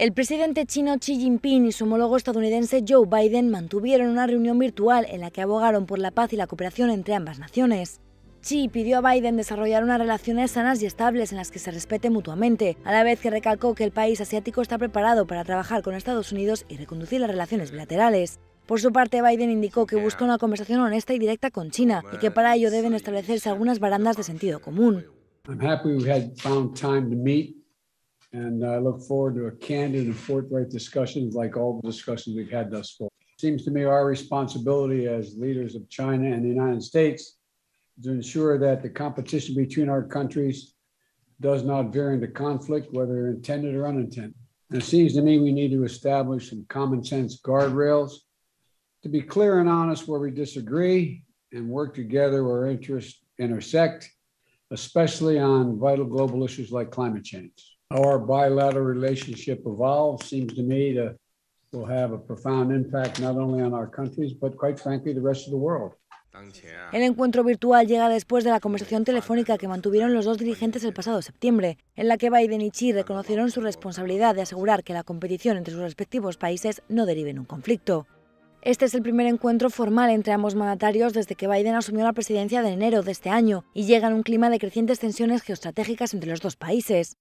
El presidente chino Xi Jinping y su homólogo estadounidense Joe Biden mantuvieron una reunión virtual en la que abogaron por la paz y la cooperación entre ambas naciones. Xi pidió a Biden desarrollar unas relaciones sanas y estables en las que se respete mutuamente, a la vez que recalcó que el país asiático está preparado para trabajar con Estados Unidos y reconducir las relaciones bilaterales. Por su parte, Biden indicó que busca una conversación honesta y directa con China y que para ello deben establecerse algunas barandas de sentido común. And I look forward to a candid and forthright discussion like all the discussions we've had thus far. Seems to me our responsibility as leaders of China and the United States to ensure that the competition between our countries does not veer into conflict, whether intended or unintended. And it seems to me we need to establish some common sense guardrails to be clear and honest where we disagree and work together where interests intersect, especially on vital global issues like climate change. bilateral me a El encuentro virtual llega después de la conversación telefónica que mantuvieron los dos dirigentes el pasado septiembre, en la que Biden y Xi reconocieron su responsabilidad de asegurar que la competición entre sus respectivos países no derive en un conflicto. Este es el primer encuentro formal entre ambos mandatarios desde que Biden asumió la presidencia de enero de este año y llega en un clima de crecientes tensiones geoestratégicas entre los dos países.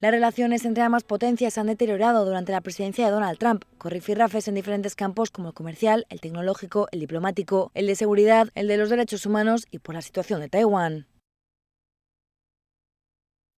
Las relaciones entre ambas potencias han deteriorado durante la presidencia de Donald Trump, con rifirrafes en diferentes campos como el comercial, el tecnológico, el diplomático, el de seguridad, el de los derechos humanos y por la situación de Taiwán.